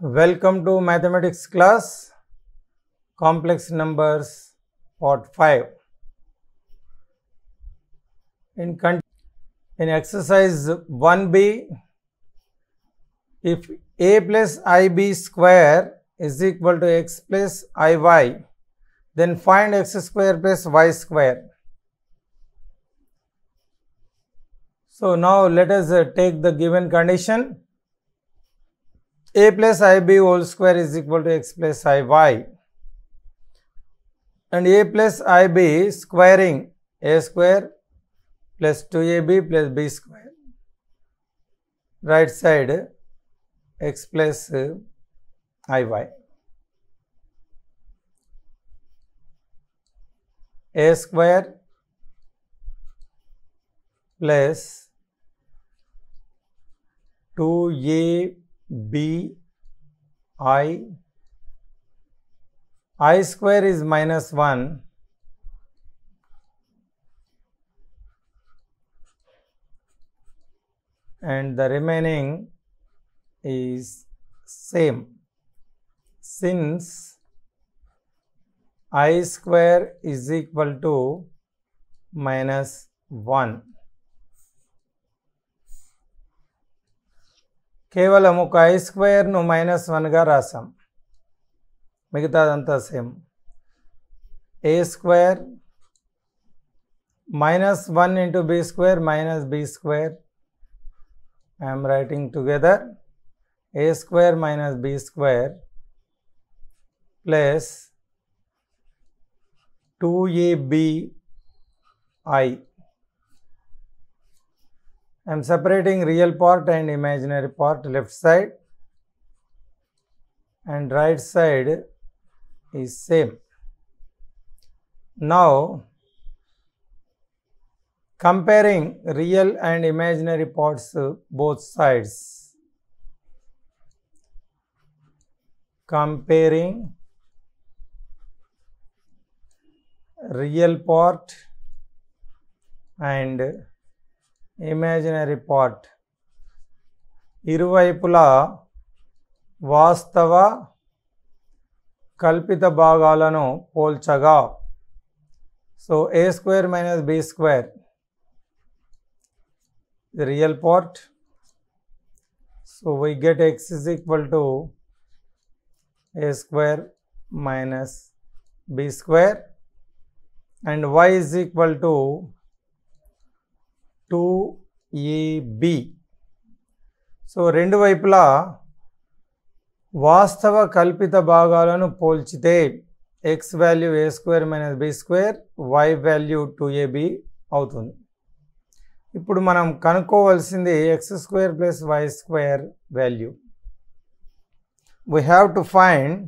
Welcome to mathematics class complex numbers part 5. In, in exercise 1b if a plus ib square is equal to x plus iy then find x square plus y square. So, now let us uh, take the given condition a plus ib whole square is equal to x plus iy and a plus ib squaring a square plus 2ab plus b square right side x plus iy a square plus 2ab b i i square is minus 1 and the remaining is same since i square is equal to minus 1 केवलम square minus one ऐसा मिगतादंत same a square minus one into b square minus b square I'm writing together a square minus b square plus two a b I am separating real part and imaginary part left side and right side is same. Now, comparing real and imaginary parts uh, both sides. Comparing real part and imaginary part इला वास्तव कल भागलग so a square minus b square real part so we get x is equal to a square minus b square and y is equal to two a b so రెండు వైపులా వాస్తవ కల్పిత భాగాలను పోల్చితే x value a square minus b square y value two a b అవుతుంది ఇప్పుడు మనం కనుక్కోవాల్సింది x square plus y square value we have to find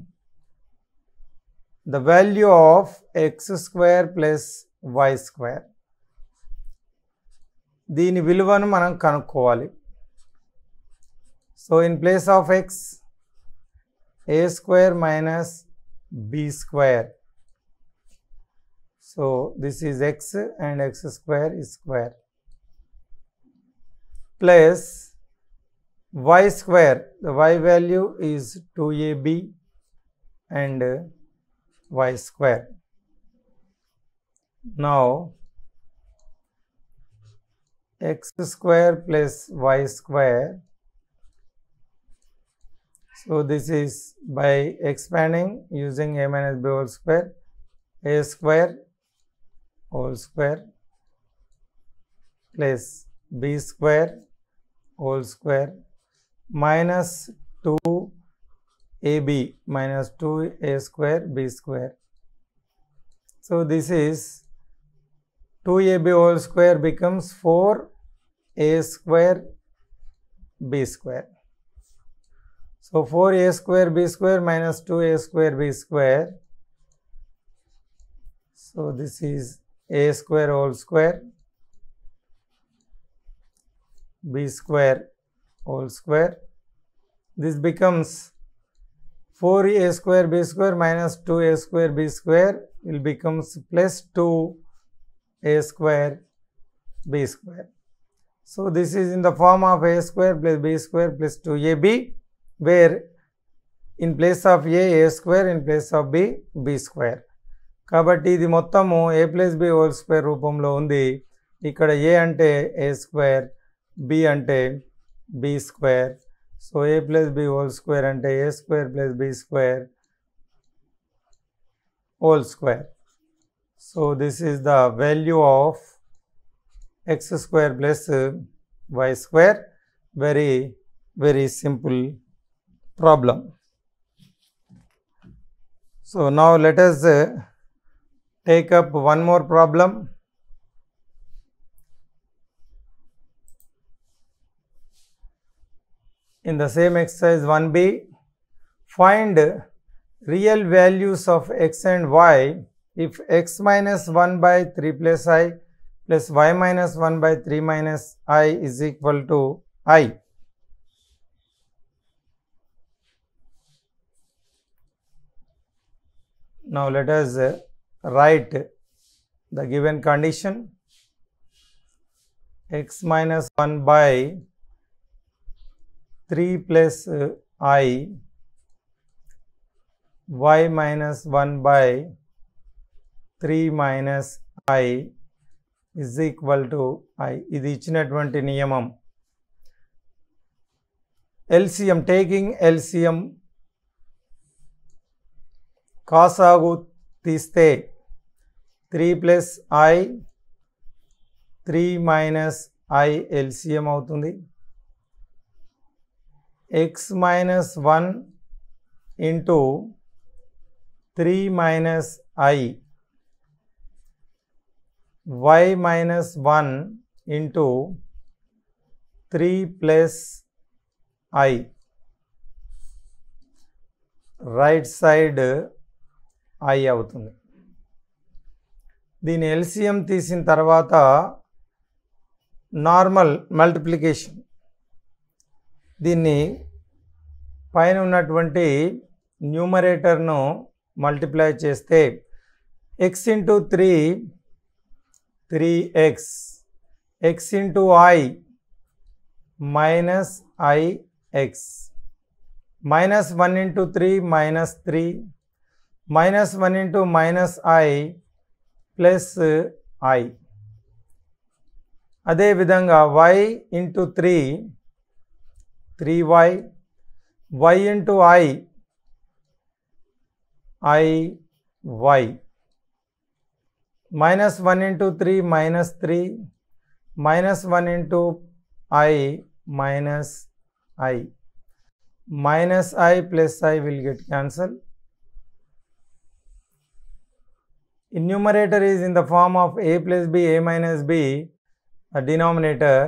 the value of x square plus y square దీని విలువను మనం కనుక్కోవాలి so in place of x a square minus b square so this is x and x square ఈ square plus y square the y value is two a b and y square now x square plus y square. So, this is by expanding using a minus b whole square a square whole square plus b square whole square minus 2 ab minus 2 a square b square. So, this is 2ab whole square becomes 4a square b square. So, 4a square b square minus 2a square b square. So, this is a square whole square b square whole square. This becomes 4a square b square minus 2a square b square will becomes plus 2 a square b square. So, this is in the form of a square plus b square plus 2ab where in place of a, a square in place of b, b square. కాబట్టి ఇది మొత్తము a plus b whole square రూపంలో ఉంది ఇక్కడ a అంటే a square b అంటే b square so a plus b whole square అంటే a square plus b square whole square So, this is the value of x square plus uh, y square very very simple problem. So, now let us uh, take up one more problem. In the same exercise 1b, find real values of x and y if x minus 1 by 3 plus i plus y minus 1 by 3 minus i is equal to i. Now, let us uh, write the given condition x minus 1 by 3 plus uh, i y minus 1 by three minus i is equal to i ఇది ఇచ్చినటువంటి నియమం LCM taking LCM కాసాగు తీస్తే three plus i three minus i LCM అవుతుంది x minus one into three minus i y minus 1 into 3 plus i right side i అవుతుంది దీని LCM తీసిన తర్వాత నార్మల్ మల్టిప్లికేషన్ దీన్ని పైన ఉన్నటువంటి న్యూమరేటర్ను మల్టిప్లై చేస్తే x into three three x x into i minus i x minus one into three minus three minus one into minus i plus i अदे विधा y into three three y y into i i y minus one into three minus three minus one into i minus i minus i plus i will get cancel in numerator is in the form of a plus B a minus b denominator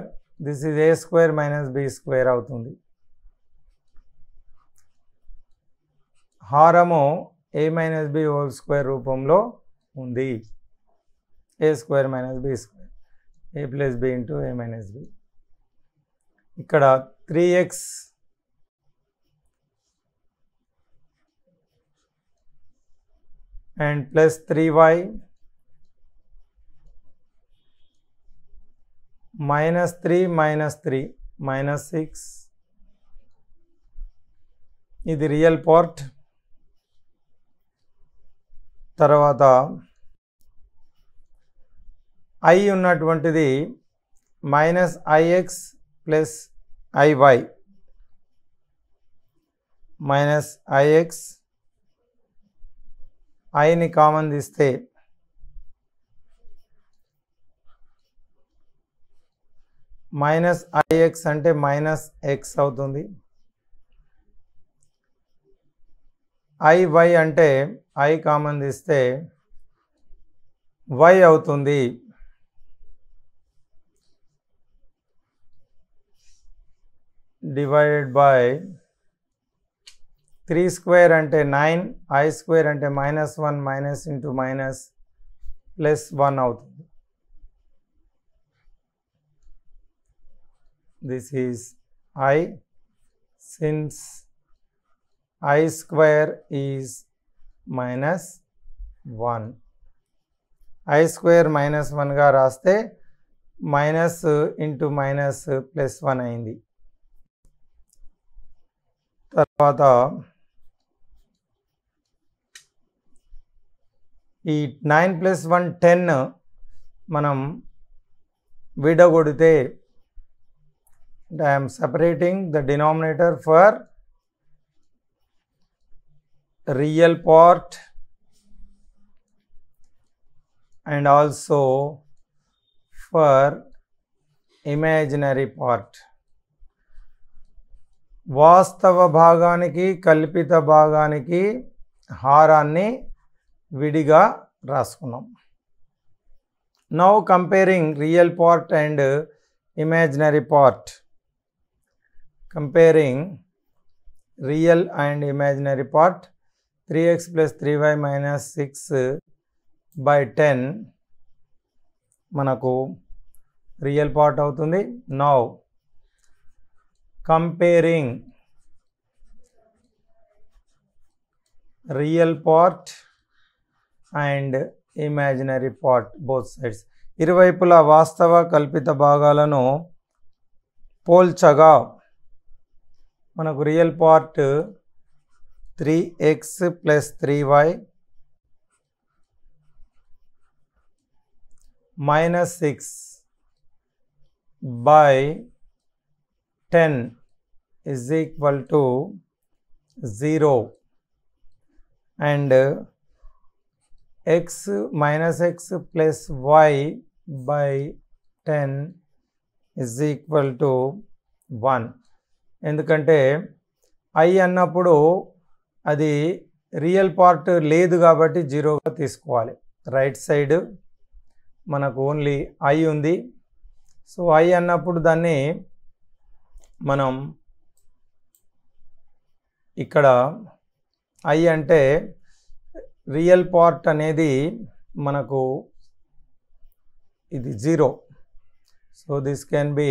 this is a square minus b square అవుతుంది హారము a minus b whole square రూపంలో ఉంది a2 - b2 a + b * a - b ఇక్కడ 3x and + 3y - 3 - 3 - 6 ఇది real part తరువాత i ఉన్నటువంటిది minus i x plus i y minus i x ఐని common తీస్తే మైనస్ ఐఎక్స్ అంటే మైనస్ ఎక్స్ అవుతుంది ఐవై అంటే ఐ కామన్ తీస్తే వై అవుతుంది డివైడెడ్ బై త్రీ స్క్వేర్ అంటే నైన్ ఐ స్క్వేర్ అంటే minus one minus into minus plus one అవుతుంది this is i since i square is minus one i square minus వన్గా రాస్తే minus into minus plus one అయింది తర్వాత ఈ nine plus one ten మనం విడగొడితే I'm separating the denominator for real part and also for imaginary part వాస్తవ భాగానికి కల్పిత భాగానికి హారాన్ని విడిగా రాసుకున్నాం now comparing real part and imaginary part comparing real and imaginary part three x plus three y minus six by ten మనకు real part అవుతుంది now comparing real part and imaginary part both sides ఇరువైపులా వాస్తవ కల్పిత భాగాలను పోల్చగా మనకు real part three x plus three y minus six by ten is equal to zero and x minus x plus y by ten is equal to one ఎందుకంటే i అన్నప్పుడు అది real part లేదు కాబట్టి జీరోగా తీసుకోవాలి రైట్ సైడ్ మనకు only i ఉంది so i అన్నప్పుడు దాన్ని మనం ఇక్కడ ఐ అంటే రియల్ పార్ట్ అనేది మనకు ఇది zero so this can be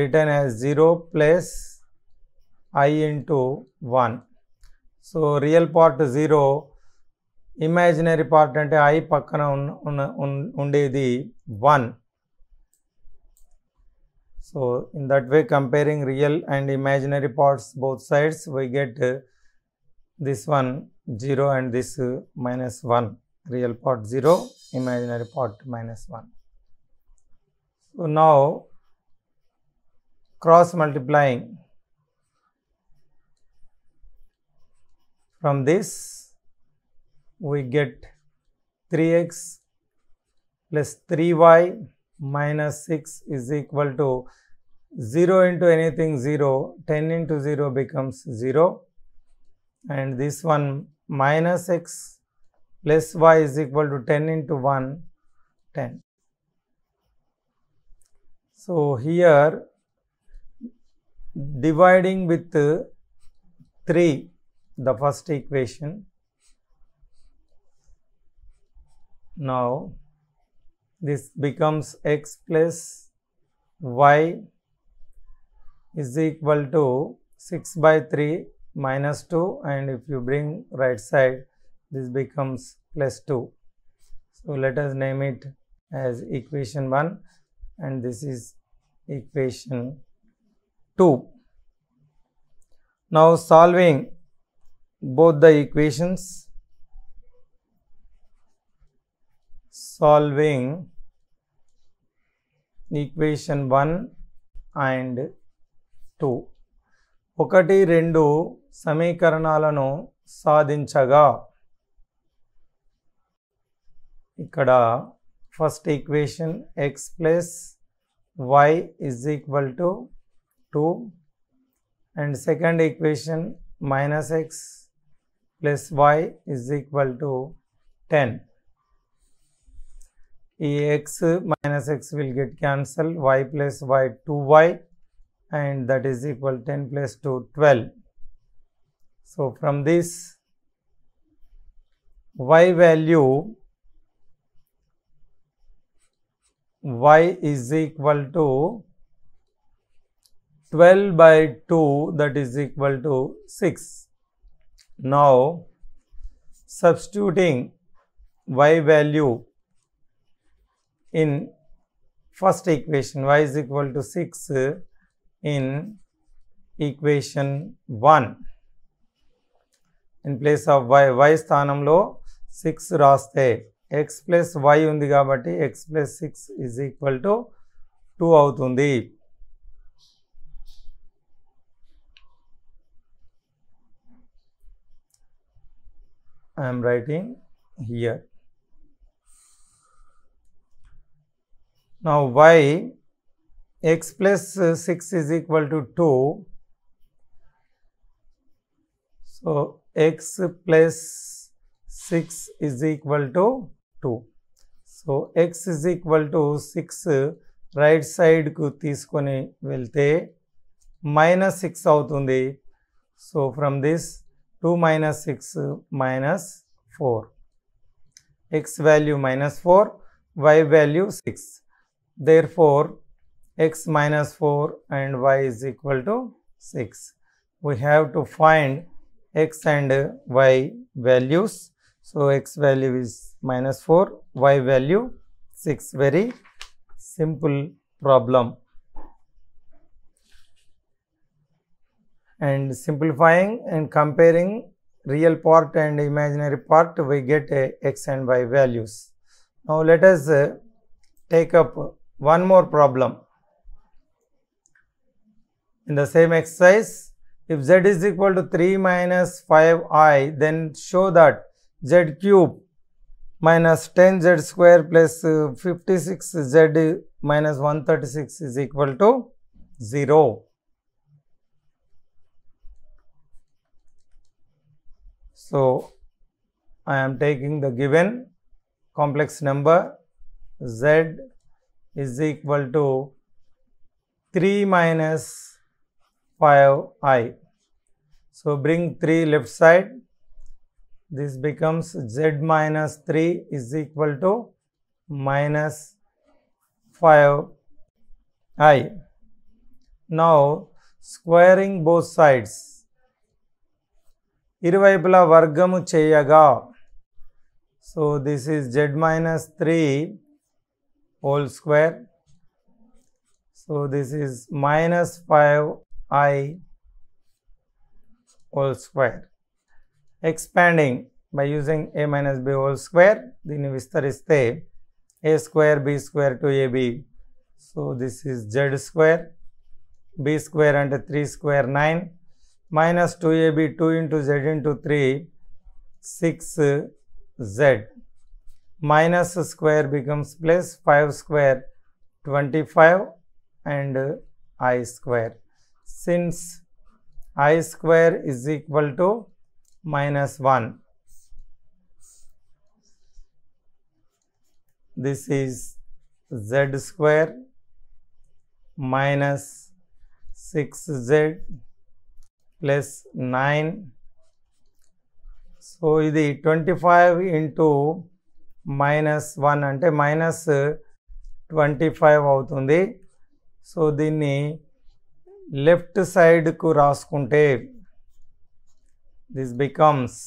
written as zero plus i into one so real part zero imaginary part అంటే ఐ పక్కన ఉన్న ఉండేది one So in that way comparing real and imaginary parts both sides we get uh, this one 0 and this uh, minus 1 real part 0 imaginary part minus 1. So now cross multiplying from this we get 3x plus 3y minus 6 is equal to 0 into anything 0, 10 into 0 becomes 0 and this one minus x plus y is equal to 10 into 1, 10. So, here dividing with 3 the first equation. Now, this becomes x plus y is equal to 6 by 3 minus 2 and if you bring right side this becomes plus 2. So, let us name it as equation 1 and this is equation 2. Now, solving both the equations solving equation one and two ఒకటి రెండు సమీకరణాలను సాధించగా ఇక్కడ first equation x plus y is equal to two and second equation minus x plus y is equal to ten ax minus x will get cancelled y plus y 2y and that is equal 10 plus 2 12. So, from this y value y is equal to 12 by 2 that is equal to 6. Now, substituting y value in first equation y is equal to 6 in equation 1 in place of y y స్థానంలో 6 రాస్తే x plus y ఉంది కాబట్టి x 6 is equal to 2 అవుతుంది I am writing here Now, y x plus 6 is equal to 2. So, x plus 6 is equal to 2. So, x is equal to 6 right సైడ్కు తీసుకొని వెళ్తే minus six అవుతుంది so from this two minus six minus four x value minus four y value six Therefore, x minus 4 and y is equal to 6. We have to find x and y values. So, x value is minus 4, y value 6. Very simple problem. And simplifying and comparing real part and imaginary part, we get x and y values. Now, let us uh, take up one more problem. In the same exercise, if z is equal to 3 minus 5i, then show that z cube minus 10 z square plus 56 z minus 136 is equal to 0. So, I am taking the given complex number z is equal to 3 minus 5i. So, bring 3 left side, this becomes z minus 3 is equal to minus 5i. Now, squaring both sides. ఇరువైపులా వర్గము చేయగా so this is z whole square. So, this is minus 5 i whole square. Expanding by using a minus b whole square, the vistar is the a square b square to ab. So, this is z square b square and 3 square 9 minus 2ab 2 into z into 3 6 z minus square becomes plus 5 square 25 and i square since i square is equal to minus 1 this is z square minus 6z plus 9 so the 25 into minus one అంటే minus twenty five అవుతుంది so దీన్ని left సైడ్కు రాసుకుంటే this becomes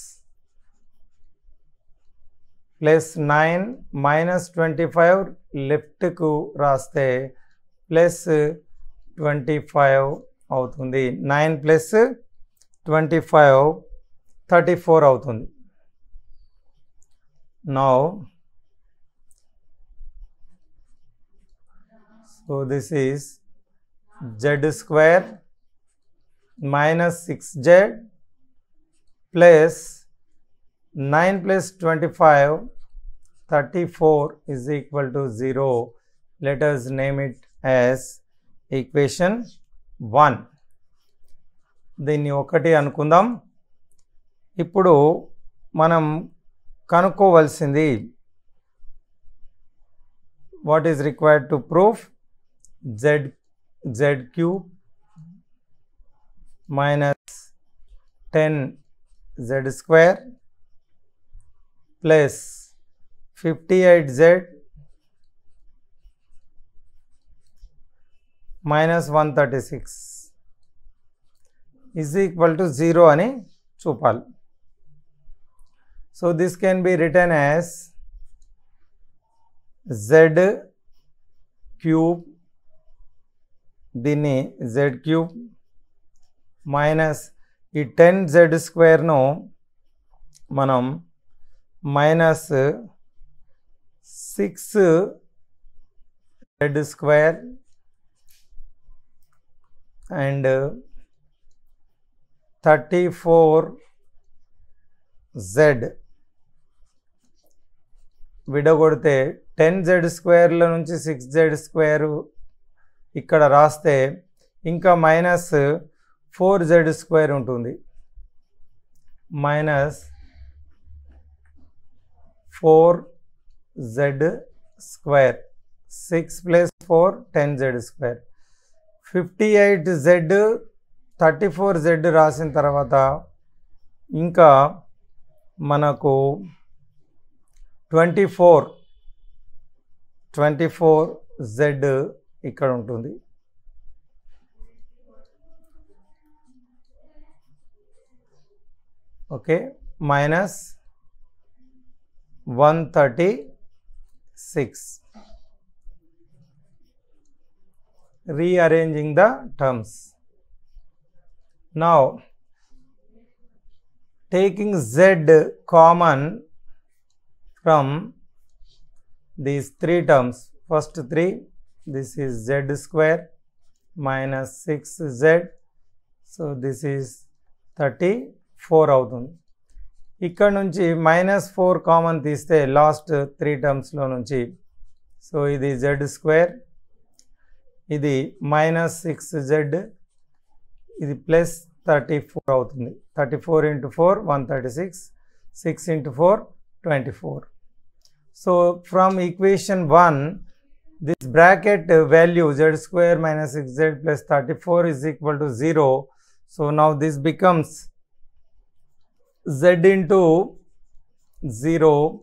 plus nine minus twenty five లెఫ్ట్కు రాస్తే plus twenty five అవుతుంది nine plus twenty five thirty four అవుతుంది now so this is z square minus 6z plus 9 plus 25 34 is equal to 0 let us name it as equation 1 దీన్ని ఒకటి అనుకుందాం ఇప్పుడు మనం కనుక్కోవలసింది what is required to proof z z cube minus ten z square plus fifty eight z minus one thirty six is equal to zero అని చూపాలి so this can be written as z cube dine z cube minus e 10 z square no manam minus 6 z square and 34 z విడగొడితే ten z స్క్వేర్ల నుంచి six z square ఇక్కడ రాస్తే ఇంకా minus four z square ఉంటుంది minus four z square six plus four ten z square fifty eight z thirty four z రాసిన తర్వాత ఇంకా మనకు 24 24 z ఇక్కడ ఉంటుంది okay minus rearranging the terms. Now, taking z common from these three terms. First three, this is z square minus 6z. So, this is 34 అవుతుంది ఇక్కడ నుంచి minus four common తీస్తే లాస్ట్ త్రీ టర్మ్స్లో నుంచి సో ఇది z square ఇది minus six z ఇది plus thirty four అవుతుంది thirty four into four one thirty six six into four twenty four So, from equation 1, this bracket value z square minus 6z plus 34 is equal to 0. So, now this becomes z into 0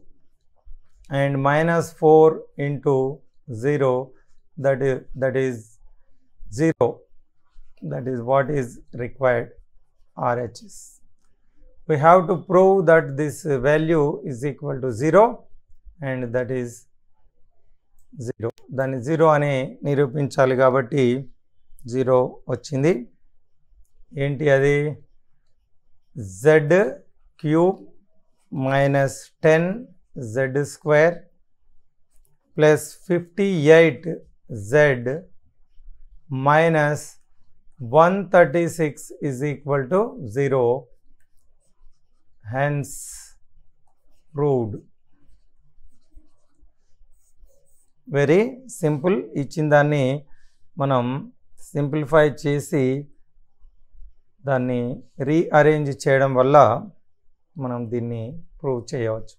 and minus 4 into 0 that is, that is 0 that is what is required RHS. We have to prove that this value is equal to 0 and that is 0. Then 0 ane nirupin chali t 0 ochindi. Enti adi z cube minus 10 z square plus 58 z minus 136 is equal to 0 hence proved very simple ఇచ్చిన దాన్ని మనం simplify చేసి దాన్ని rearrange చేయడం వల్ల మనం దీన్ని prove చేయవచ్చు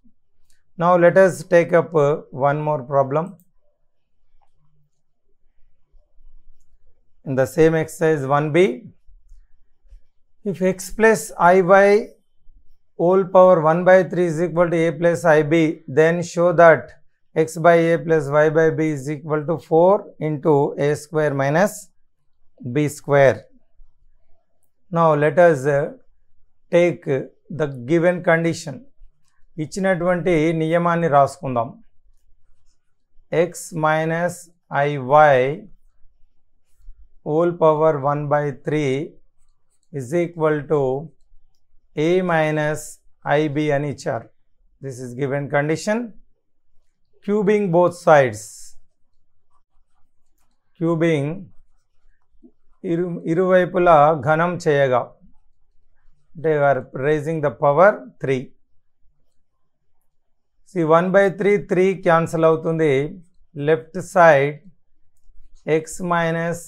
now let us take up one more problem in the same exercise one b if x plus i by whole power one by three is equal to a plus i i b then show that x by a plus y by b is equal to 4 into a square minus b square. Now, let us take the given condition. ఇచ్చినటువంటి నియమాన్ని రాసుకుందాం x minus i y whole power one by three is equal to a minus i b అని ఇచ్చారు this is given condition cubing both sides cubing ఇరు ఇరువైపులా ఘనం చేయగా అంటే or raising the power three సి one by three three cancel అవుతుంది left side x minus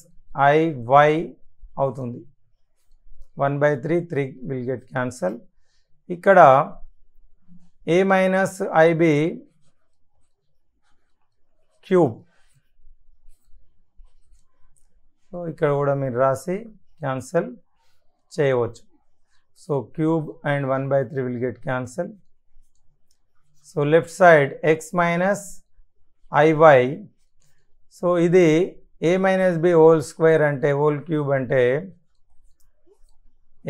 i y అవుతుంది one by three three will get cancel ఇక్కడ a minus i b cube so ఇక్కడ కూడా మీరు రాసి క్యాన్సల్ చేయవచ్చు so cube and one by three will get cancel so left side x minus i y so ఇది a minus b whole square అంటే whole cube అంటే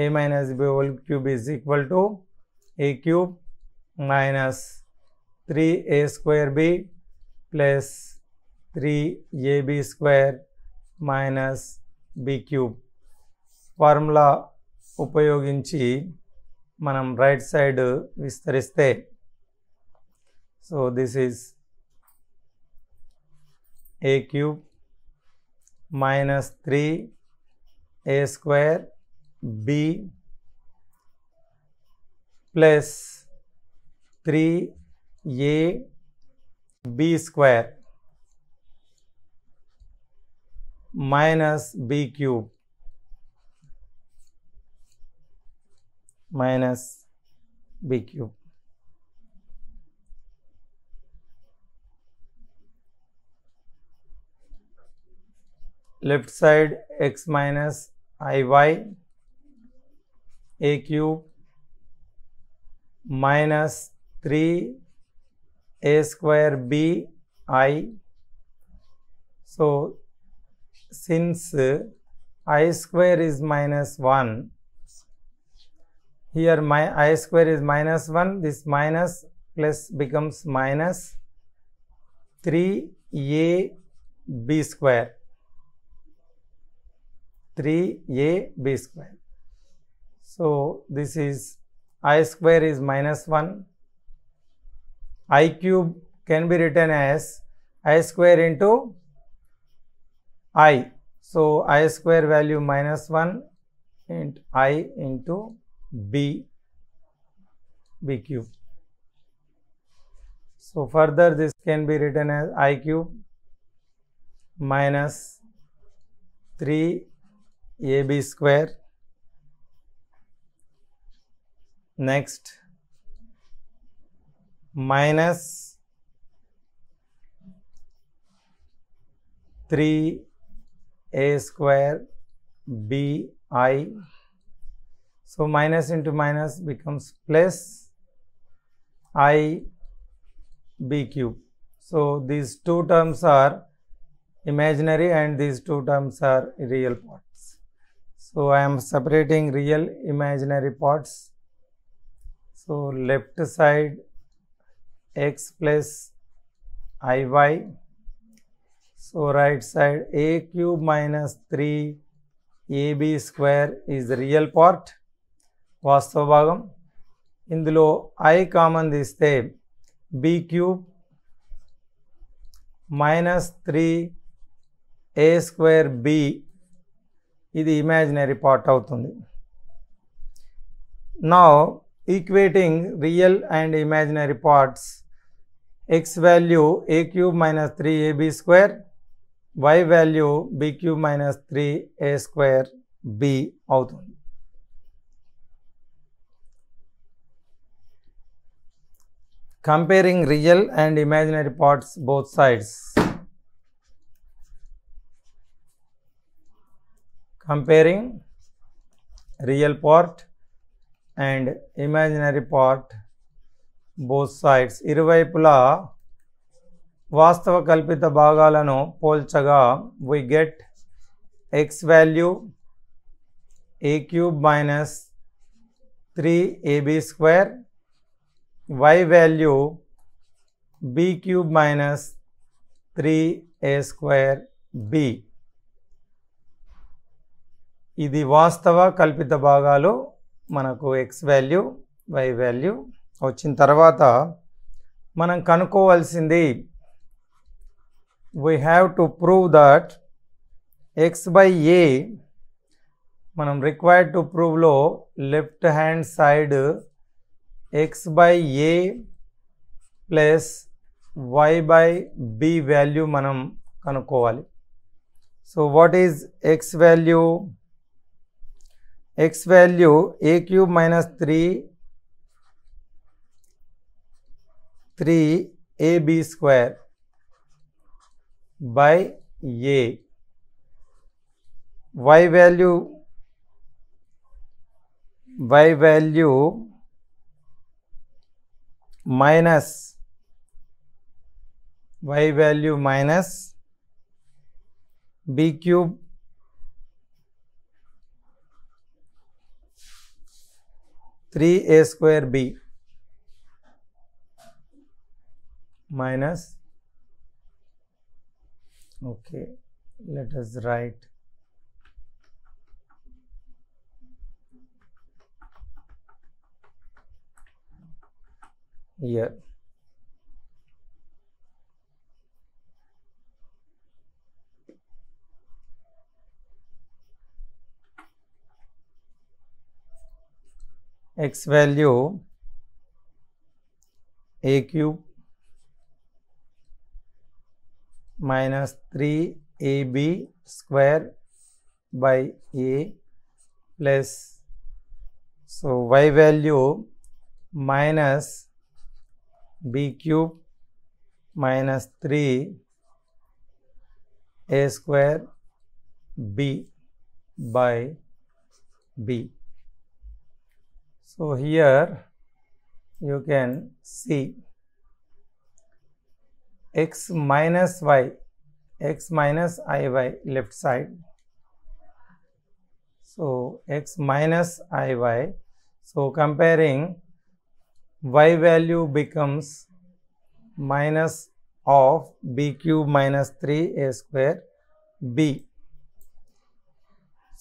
a minus b whole cube is equal to a cube minus three a square b plus three a b square minus b cube formula ఉపయోగించి మనం right side విస్తరిస్తే so this is a cube minus three a square b plus three a B square minus b cube minus b cube. Left side x minus i y, a cube minus 3 a square b i. So, since uh, i square is minus 1 here my i square is minus 1 this minus plus becomes minus 3ab square 3ab square so this is i square is minus 1 i cube can be written as i square into i. So, i square value minus 1 and i into b, b cube. So, further this can be written as i cube minus 3 ab square. Next minus 3 a square b i. So, minus into minus becomes plus i b cube. So, these two terms are imaginary and these two terms are real parts. So, I am separating real imaginary parts. So, left side x plus iy so right side a cube minus three ab square is real part వాస్తవ భాగం ఇందులో i common తీస్తే b cube minus three a square b ఇది imaginary part అవుతుంది now equating real and imaginary parts x value a cube minus three a b square y value BQ 3 a square b out. Comparing real and imaginary parts both sides. Comparing real part and imaginary part both sides. Irvaipula వాస్తవ కల్పిత భాగాలను పోల్చగా we get x value a cube minus three a b square y value b cube minus three a square b ఇది వాస్తవ కల్పిత భాగాలు మనకు X value y value వచ్చిన తర్వాత మనం కనుక్కోవాల్సింది we have to prove that x by a manam required to prove low left hand side x by a plus y by b value manam kanukovali. So, what is x value? x value a cube minus 3 3 a b square by a y value y value minus y value minus b cube three a square b minus okay let us write here x value a cube minus 3ab square by a plus so y value minus b cube minus 3 a square b by b so here you can see x minus y x minus iy left side so x minus iy so comparing y value becomes minus of b cube minus 3 a square b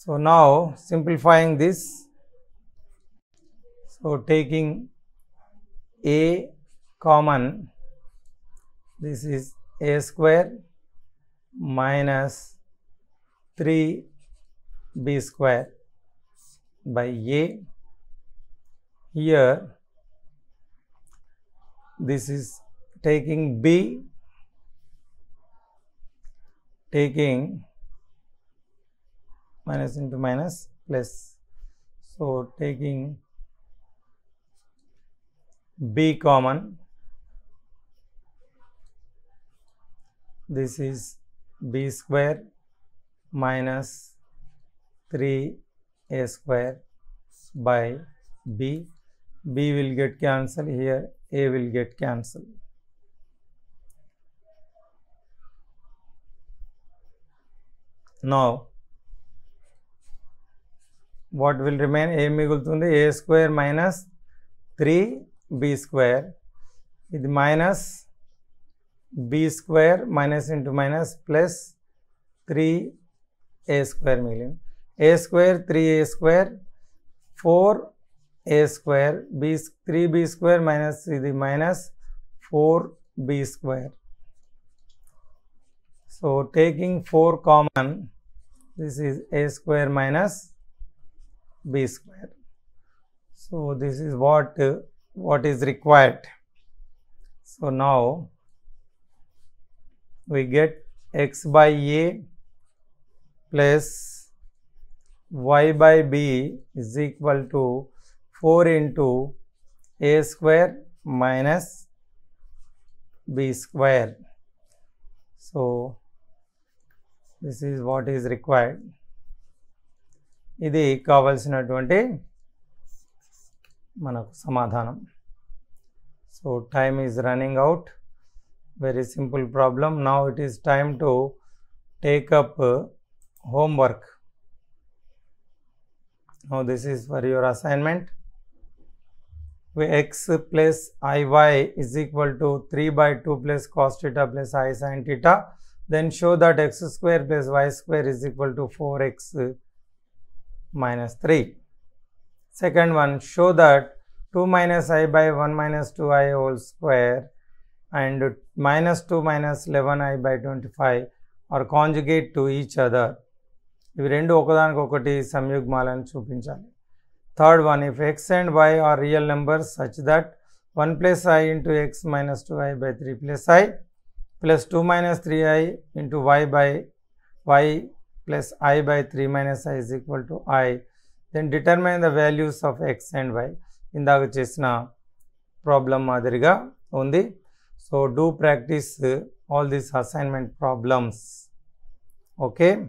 so now simplifying this so taking a common this is a square minus 3 b square by a here this is taking b taking minus into minus plus so taking b common this is b square minus 3 a square by b b will get cancel here a will get cancel now what will remain m equal to a square minus 3 b square minus 3 b square minus into minus plus 3 a square million a square 3 a square 4 a square b 3 b square minus the minus 4 b square so taking 4 common this is a square minus b square so this is what what is required so now we get x by a plus y by b is equal to 4 into a square minus b square. So, this is what is required. ఇది కావలసినటువంటి మనకు సమాధానం so time is running out very simple problem now it is time to take up uh, homework now this is for your assignment we x plus iy is equal to 3 by 2 plus cos theta plus i sin theta then show that x square plus y square is equal to 4x uh, minus 3 second one show that 2 minus i by 1 minus 2i whole square and minus two minus eleven i by twenty five are conjugate to each other ఇవి రెండు ఒకదానికొకటి సంయుగ్మాలను చూపించాలి third one if x and y are real numbers such that one plus i into x minus two i by three plus i plus two minus three i into y by y plus i by three minus i is equal to i then determine the values of X and y ఇందాక చేసిన problem మాదిరిగా ఉంది So, do practice uh, all these assignment problems. Okay.